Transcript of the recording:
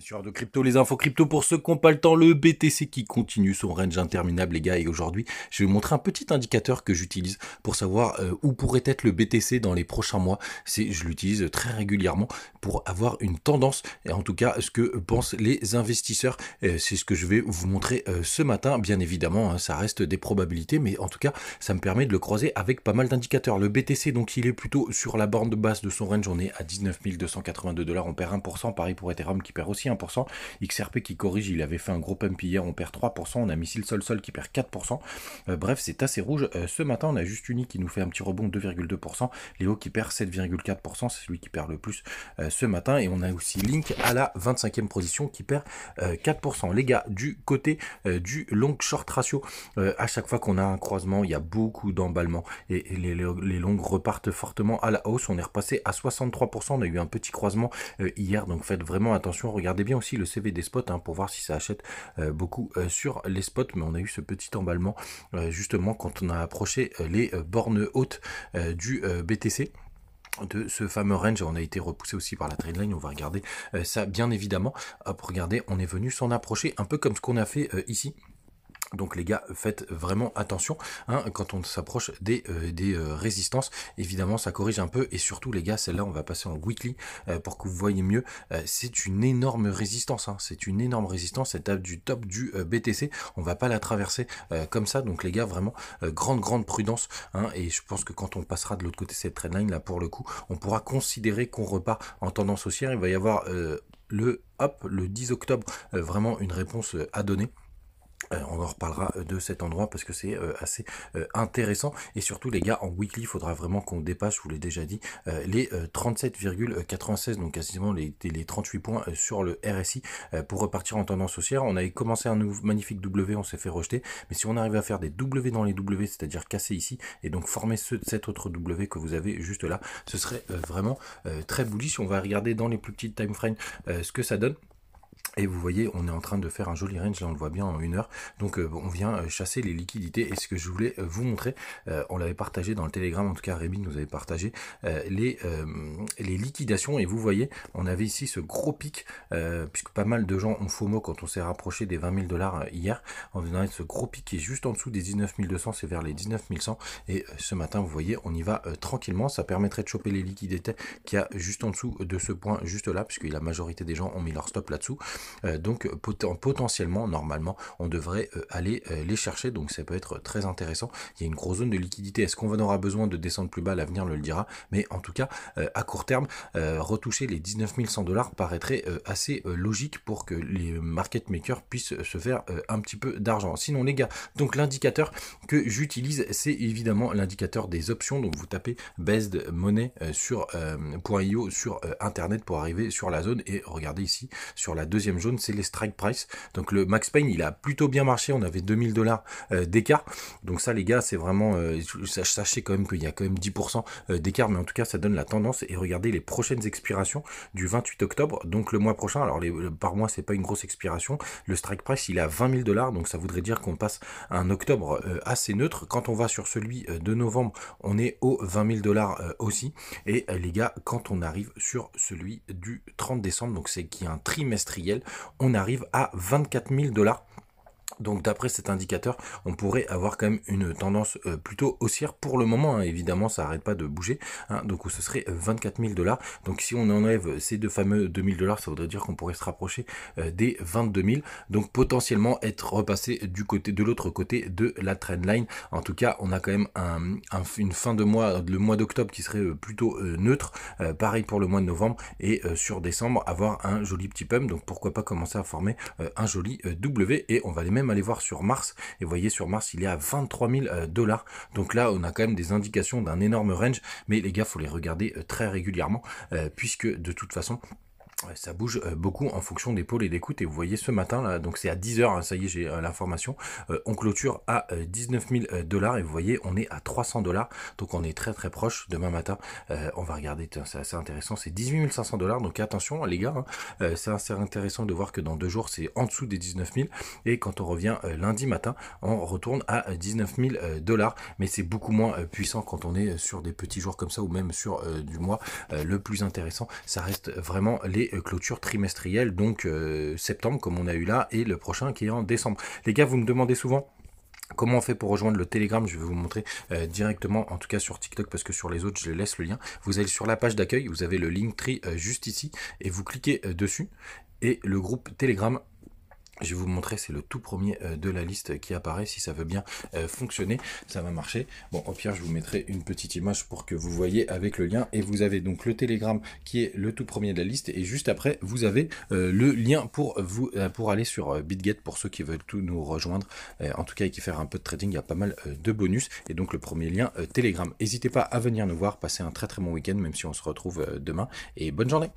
sûr, de crypto, les infos crypto pour ceux qui n'ont pas le temps, le BTC qui continue son range interminable, les gars. Et aujourd'hui, je vais vous montrer un petit indicateur que j'utilise pour savoir euh, où pourrait être le BTC dans les prochains mois. C'est, je l'utilise très régulièrement pour avoir une tendance, et en tout cas ce que pensent les investisseurs. Euh, c'est ce que je vais vous montrer euh, ce matin. Bien évidemment, hein, ça reste des probabilités, mais en tout cas, ça me permet de le croiser avec pas mal d'indicateurs. Le BTC, donc, il est plutôt sur la borne de base de son range. On est à 19 282 dollars. On perd 1%. Pareil pour Ethereum qui perd aussi XRP qui corrige, il avait fait un gros pump hier, on perd 3%. On a Missile Sol Sol qui perd 4%. Euh, bref, c'est assez rouge. Euh, ce matin, on a juste Uni qui nous fait un petit rebond de 2,2%. Léo qui perd 7,4%, c'est celui qui perd le plus euh, ce matin. Et on a aussi Link à la 25e position qui perd 4%. Les gars, du côté du long short ratio, à chaque fois qu'on a un croisement, il y a beaucoup d'emballement et, les, les, longues repartent fortement à la hausse. On est repassé à 63%. On a eu un petit croisement hier, donc faites vraiment attention. Regardez bien aussi le CV des spots hein, pour voir si ça achète euh, beaucoup euh, sur les spots. Mais on a eu ce petit emballement euh, justement quand on a approché les bornes hautes du BTC de ce fameux range. On a été repoussé aussi par la trade line. On va regarder ça bien évidemment. pour regarder. on est venu s'en approcher un peu comme ce qu'on a fait ici. Donc les gars, faites vraiment attention hein, quand on s'approche des, euh, euh, résistances. Évidemment, ça corrige un peu. Et surtout les gars, celle-là, on va passer en weekly euh, pour que vous voyez mieux. c'est une énorme résistance. Hein. c'est une énorme résistance. Cette table du top du BTC. On va pas la traverser comme ça. Donc les gars, vraiment, grande, grande prudence. Hein. et je pense que quand on passera de l'autre côté cette trendline, là, pour le coup, on pourra considérer qu'on repart en tendance haussière. Il va y avoir le hop, le 10 octobre, vraiment une réponse à donner. Euh, on en reparlera euh, de cet endroit parce que c'est euh, assez intéressant. Et surtout, les gars, en weekly, il faudra vraiment qu'on dépasse, je vous l'ai déjà dit, les 37,96, donc quasiment les, 38 points sur le RSI pour repartir en tendance haussière. On avait commencé un nouveau, magnifique W, on s'est fait rejeter. Mais si on arrivait à faire des W dans les W, c'est-à-dire casser ici, et donc former ce, cet autre W que vous avez juste là, ce serait vraiment très bullish. On va regarder dans les plus petites time ce que ça donne. Et vous voyez, on est en train de faire un joli range, là on le voit bien en une heure. Donc euh, on vient euh, chasser les liquidités. Et ce que je voulais euh, vous montrer, on l'avait partagé dans le télégramme, en tout cas Rémi nous avait partagé les, les liquidations. Et vous voyez, on avait ici ce gros pic, puisque pas mal de gens ont FOMO quand on s'est rapproché des 20 000 dollars hier. On a ce gros pic qui est juste en dessous des 19 200, c'est vers les 19 100. Et ce matin, vous voyez, on y va tranquillement. Ça permettrait de choper les liquidités qu'il y a juste en dessous de ce point, juste là, puisque la majorité des gens ont mis leur stop là-dessous. Euh, donc potentiellement, normalement, on devrait euh, aller euh, les chercher. Donc ça peut être très intéressant. Il y a une grosse zone de liquidité. Est-ce qu'on aura besoin de descendre plus bas L'avenir le dira. Mais en tout cas, à court terme, retoucher les 19 100 dollars paraîtrait assez logique pour que les market makers puissent se faire un petit peu d'argent. Sinon les gars, donc l'indicateur que j'utilise, c'est évidemment l'indicateur des options. Donc vous tapez Best Money sur .io sur internet pour arriver sur la zone et regardez ici sur la deuxième jaune, c'est les strike price. Donc le Max pain, il a plutôt bien marché. On avait 2000 dollars euh, d'écart. Donc ça, les gars, c'est vraiment. Euh, sachez quand même qu'il y a quand même 10% euh, d'écart, mais en tout cas, ça donne la tendance. Et regardez les prochaines expirations du 28 octobre, donc le mois prochain. Alors les, par mois, c'est pas une grosse expiration. Le strike price, il est à 20 000 dollars. Donc ça voudrait dire qu'on passe un octobre assez neutre. Quand on va sur celui de novembre, on est aux 20 000 dollars aussi. Et les gars, quand on arrive sur celui du 30 décembre, donc c'est qui un trimestriel on arrive à 24 000 dollars donc d'après cet indicateur, on pourrait avoir quand même une tendance euh, plutôt haussière pour le moment. Hein. Évidemment, ça n'arrête pas de bouger. Hein. Donc ce serait 24 000 dollars. Donc si on enlève ces deux fameux 2000 dollars, ça voudrait dire qu'on pourrait se rapprocher euh, des 22 000. Donc potentiellement être repassé du côté de l'autre côté de la trendline. En tout cas, on a quand même une fin de mois, le mois d'octobre qui serait euh, plutôt neutre. pareil pour le mois de novembre et sur décembre avoir un joli petit pump. Donc pourquoi pas commencer à former un joli W et on va les même aller voir sur Mars. Et voyez, sur Mars, il est à 23 000 euh, dollars. Donc là, on a quand même des indications d'un énorme range. Mais les gars, faut les regarder euh, très régulièrement, euh, puisque de toute façon, ça bouge euh, beaucoup en fonction des pôles et des coûts. Et vous voyez ce matin, là, donc c'est à 10h, hein, ça y est, j'ai euh, l'information. Euh, on clôture à 19 000 dollars et vous voyez, on est à 300 dollars. Donc on est très très proche. Demain matin, on va regarder, c'est assez intéressant. C'est 18 500 dollars. Donc attention, les gars, hein, c'est assez intéressant de voir que dans deux jours, c'est en dessous des 19 000. Et quand on revient lundi matin, on retourne à 19 000 dollars. Mais c'est beaucoup moins puissant quand on est sur des petits jours comme ça ou même sur du mois. le plus intéressant, ça reste vraiment les euh, clôture trimestrielle donc euh, septembre comme on a eu là, et le prochain qui est en décembre. Les gars, vous me demandez souvent Comment on fait pour rejoindre le Telegram Je vais vous montrer euh, directement, en tout cas sur TikTok, parce que sur les autres, je laisse le lien. Vous allez sur la page d'accueil, vous avez le link tri juste ici, et vous cliquez dessus, et le groupe Telegram je vais vous montrer, c'est le tout premier euh, de la liste qui apparaît. Si ça veut bien euh, fonctionner, ça va marcher. Bon, au pire, je vous mettrai une petite image pour que vous voyez avec le lien. Et vous avez donc le Telegram qui est le tout premier de la liste. Et juste après, vous avez euh, le lien pour vous pour aller sur BitGet pour ceux qui veulent tout nous rejoindre. en tout cas, et qui faire un peu de trading, il y a pas mal de bonus. Et donc le premier lien Telegram. N'hésitez pas à venir nous voir. Passez un très très bon week-end, même si on se retrouve demain. Et bonne journée.